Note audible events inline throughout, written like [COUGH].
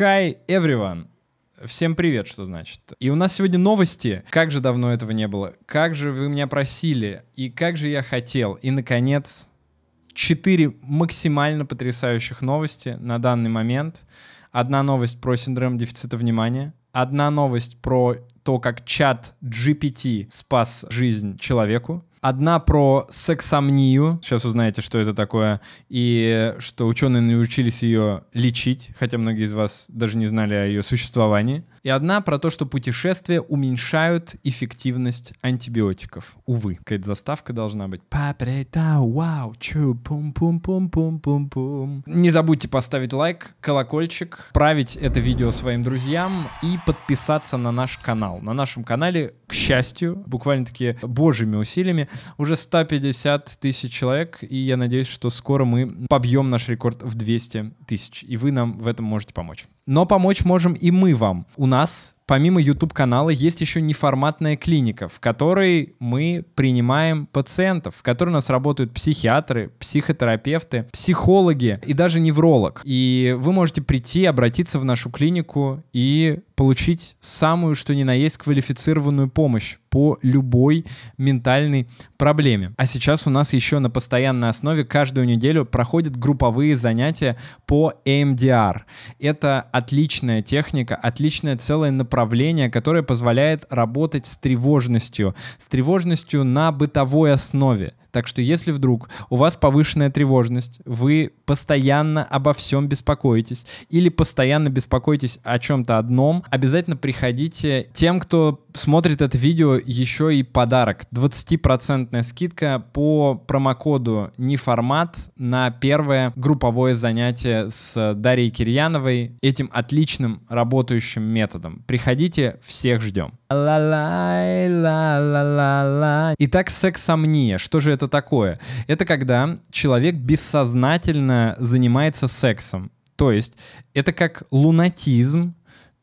Hi, everyone! Всем привет, что значит. И у нас сегодня новости. Как же давно этого не было. Как же вы меня просили. И как же я хотел. И, наконец, четыре максимально потрясающих новости на данный момент. Одна новость про синдром дефицита внимания. Одна новость про то, как чат GPT спас жизнь человеку. Одна про сексомнию, сейчас узнаете, что это такое, и что ученые научились ее лечить, хотя многие из вас даже не знали о ее существовании. И одна про то, что путешествия уменьшают эффективность антибиотиков. Увы, какая-то заставка должна быть. Папрета, вау, чу, пум-пум-пум-пум-пум-пум. Не забудьте поставить лайк, колокольчик, править это видео своим друзьям и подписаться на наш канал. На нашем канале, к счастью, буквально-таки божьими усилиями, уже 150 тысяч человек, и я надеюсь, что скоро мы побьем наш рекорд в 200 тысяч, и вы нам в этом можете помочь. Но помочь можем и мы вам. У нас помимо YouTube-канала есть еще неформатная клиника, в которой мы принимаем пациентов, в которой у нас работают психиатры, психотерапевты, психологи и даже невролог. И вы можете прийти, обратиться в нашу клинику и получить самую, что ни на есть, квалифицированную помощь по любой ментальной проблеме. А сейчас у нас еще на постоянной основе каждую неделю проходят групповые занятия по EMDR. Это отличная техника, отличное целое направление, которое позволяет работать с тревожностью, с тревожностью на бытовой основе. Так что если вдруг у вас повышенная тревожность, вы постоянно обо всем беспокоитесь или постоянно беспокоитесь о чем-то одном, обязательно приходите тем, кто смотрит это видео, еще и подарок. 20% скидка по промокоду неформат на первое групповое занятие с Дарьей Кирьяновой. Этим своим отличным работающим методом. Приходите, всех ждем. Итак, сексомния. Что же это такое? Это когда человек бессознательно занимается сексом. То есть это как лунатизм,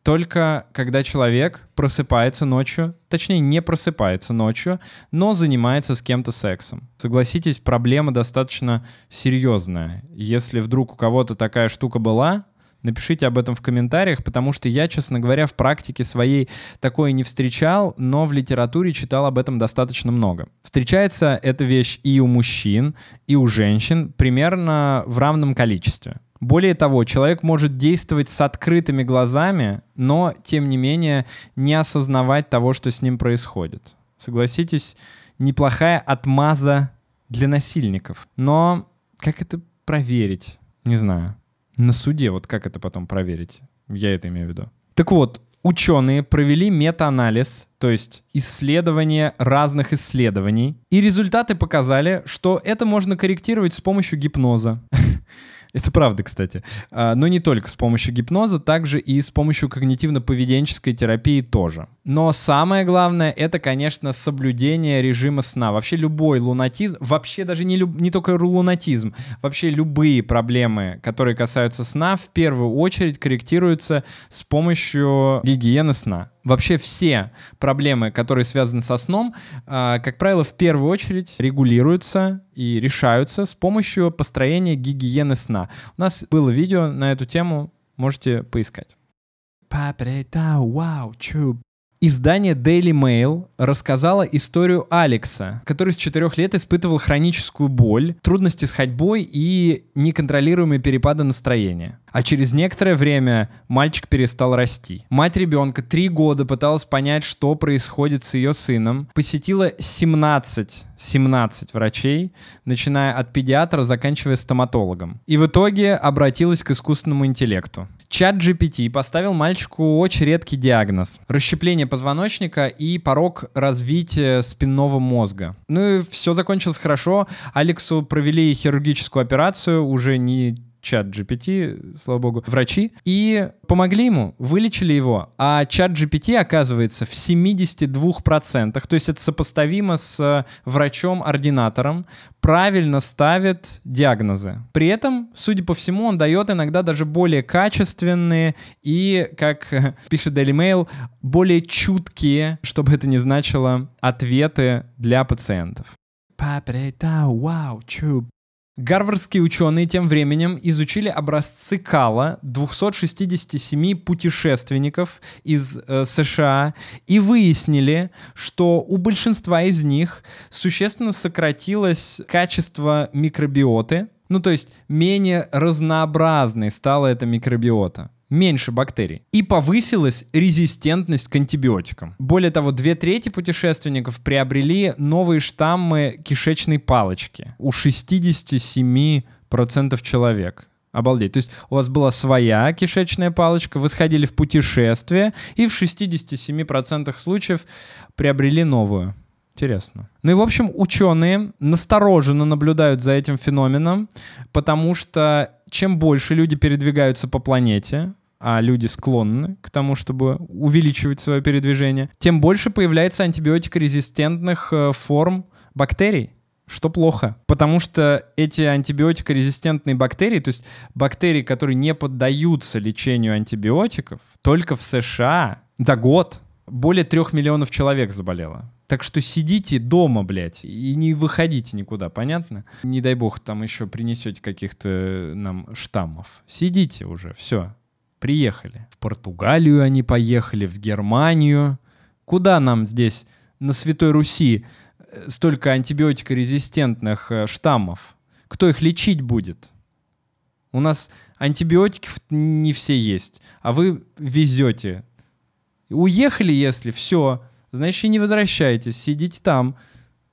только когда человек просыпается ночью, точнее не просыпается ночью, но занимается с кем-то сексом. Согласитесь, проблема достаточно серьезная. Если вдруг у кого-то такая штука была, Напишите об этом в комментариях, потому что я, честно говоря, в практике своей такое не встречал, но в литературе читал об этом достаточно много. Встречается эта вещь и у мужчин, и у женщин примерно в равном количестве. Более того, человек может действовать с открытыми глазами, но, тем не менее, не осознавать того, что с ним происходит. Согласитесь, неплохая отмаза для насильников. Но как это проверить? Не знаю. На суде, вот как это потом проверить? Я это имею в виду. Так вот, ученые провели метаанализ, то есть исследование разных исследований, и результаты показали, что это можно корректировать с помощью гипноза. [LAUGHS] Это правда, кстати. А, но не только с помощью гипноза, также и с помощью когнитивно-поведенческой терапии тоже. Но самое главное — это, конечно, соблюдение режима сна. Вообще любой лунатизм, вообще даже не, люб, не только лунатизм, вообще любые проблемы, которые касаются сна, в первую очередь корректируются с помощью гигиены сна. Вообще все проблемы, которые связаны со сном, а, как правило, в первую очередь регулируются и решаются с помощью построения гигиены сна. У нас было видео на эту тему, можете поискать. Издание Daily Mail рассказало историю Алекса, который с 4 лет испытывал хроническую боль, трудности с ходьбой и неконтролируемые перепады настроения. А через некоторое время мальчик перестал расти. Мать ребенка три года пыталась понять, что происходит с ее сыном, посетила 17 17 врачей, начиная от педиатра, заканчивая стоматологом. И в итоге обратилась к искусственному интеллекту. Чат GPT поставил мальчику очень редкий диагноз — расщепление позвоночника и порог развития спинного мозга. Ну и все закончилось хорошо. Алексу провели хирургическую операцию, уже не чат GPT, слава богу, врачи, и помогли ему, вылечили его. А чат GPT оказывается в 72%, то есть это сопоставимо с э, врачом-ординатором, правильно ставит диагнозы. При этом, судя по всему, он дает иногда даже более качественные и, как э, пишет Daily Mail, более чуткие, чтобы это не значило, ответы для пациентов. Паприта, вау, чуб. Гарвардские ученые тем временем изучили образцы кала 267 путешественников из э, США и выяснили, что у большинства из них существенно сократилось качество микробиоты, ну, то есть менее разнообразной стала эта микробиота меньше бактерий. И повысилась резистентность к антибиотикам. Более того, две трети путешественников приобрели новые штаммы кишечной палочки у 67% человек. Обалдеть. То есть у вас была своя кишечная палочка, вы сходили в путешествие и в 67% случаев приобрели новую. Интересно. Ну и, в общем, ученые настороженно наблюдают за этим феноменом, потому что чем больше люди передвигаются по планете, а люди склонны к тому, чтобы увеличивать свое передвижение, тем больше появляется антибиотикорезистентных э, форм бактерий что плохо. Потому что эти антибиотикорезистентные бактерии, то есть бактерии, которые не поддаются лечению антибиотиков, только в США за год более трех миллионов человек заболело. Так что сидите дома, блядь, и не выходите никуда, понятно? Не дай бог, там еще принесете каких-то э, нам штаммов. Сидите уже, все, приехали. В Португалию они поехали, в Германию. Куда нам здесь, на Святой Руси, э, столько антибиотикорезистентных э, штаммов? Кто их лечить будет? У нас антибиотики не все есть, а вы везете. Уехали, если все, значит, и не возвращайтесь, сидите там,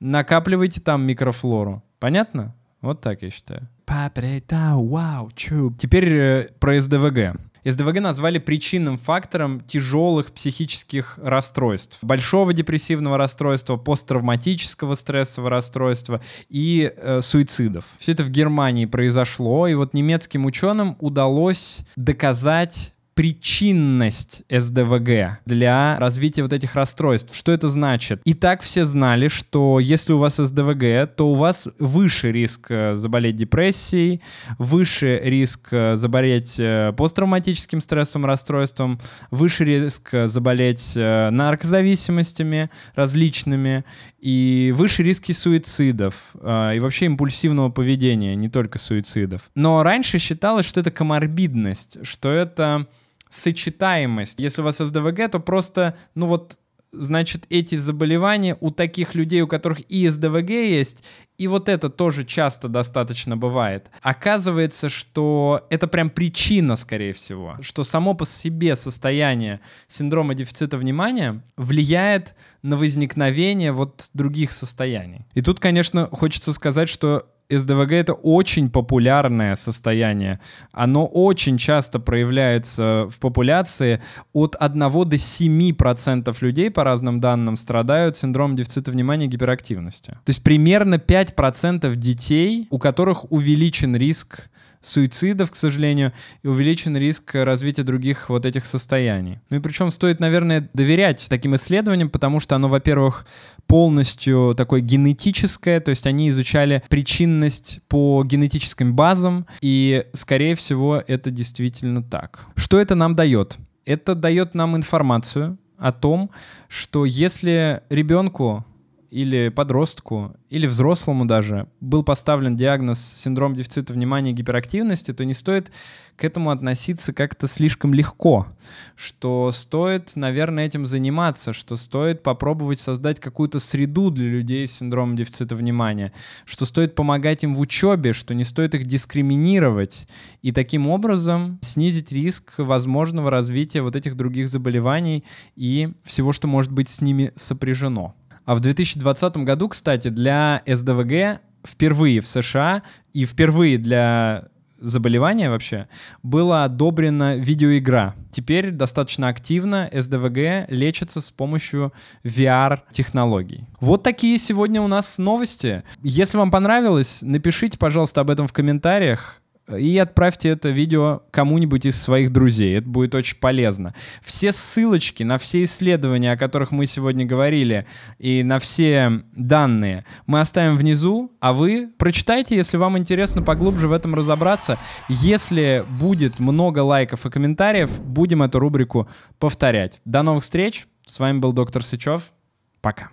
накапливайте там микрофлору. Понятно? Вот так я считаю. Паприта, вау, чуб. Теперь э, про СДВГ. СДВГ назвали причинным фактором тяжелых психических расстройств. Большого депрессивного расстройства, посттравматического стрессового расстройства и э, суицидов. Все это в Германии произошло, и вот немецким ученым удалось доказать причинность СДВГ для развития вот этих расстройств. Что это значит? И так все знали, что если у вас СДВГ, то у вас выше риск э, заболеть депрессией, выше риск э, заболеть э, посттравматическим стрессовым расстройством, выше риск заболеть наркозависимостями различными и выше риски суицидов, а, и вообще импульсивного поведения, не только суицидов. Но раньше считалось, что это коморбидность, что это сочетаемость. Если у вас СДВГ, то просто, ну вот значит, эти заболевания у таких людей, у которых и СДВГ есть, и вот это тоже часто достаточно бывает. Оказывается, что это прям причина, скорее всего, что само по себе состояние синдрома дефицита внимания влияет на возникновение вот других состояний. И тут, конечно, хочется сказать, что СДВГ это очень популярное состояние. Оно очень часто проявляется в популяции. От 1 до 7% людей, по разным данным, страдают синдромом дефицита внимания и гиперактивности. То есть примерно 5% детей, у которых увеличен риск суицидов, к сожалению, и увеличен риск развития других вот этих состояний. Ну и причем стоит, наверное, доверять таким исследованиям, потому что оно, во-первых, полностью такое генетическое, то есть они изучали причинность по генетическим базам, и, скорее всего, это действительно так. Что это нам дает? Это дает нам информацию о том, что если ребенку или подростку, или взрослому даже был поставлен диагноз синдром дефицита внимания и гиперактивности, то не стоит к этому относиться как-то слишком легко, что стоит, наверное, этим заниматься, что стоит попробовать создать какую-то среду для людей с синдромом дефицита внимания, что стоит помогать им в учебе, что не стоит их дискриминировать, и таким образом снизить риск возможного развития вот этих других заболеваний и всего, что может быть с ними сопряжено. А в 2020 году, кстати, для СДВГ впервые в США и впервые для заболевания вообще, была одобрена видеоигра. Теперь достаточно активно СДВГ лечится с помощью VR-технологий. Вот такие сегодня у нас новости. Если вам понравилось, напишите, пожалуйста, об этом в комментариях и отправьте это видео кому-нибудь из своих друзей. Это будет очень полезно. Все ссылочки на все исследования, о которых мы сегодня говорили, и на все данные мы оставим внизу, а вы прочитайте, если вам интересно поглубже в этом разобраться. Если будет много лайков и комментариев, будем эту рубрику повторять. До новых встреч. С вами был доктор Сычев. Пока.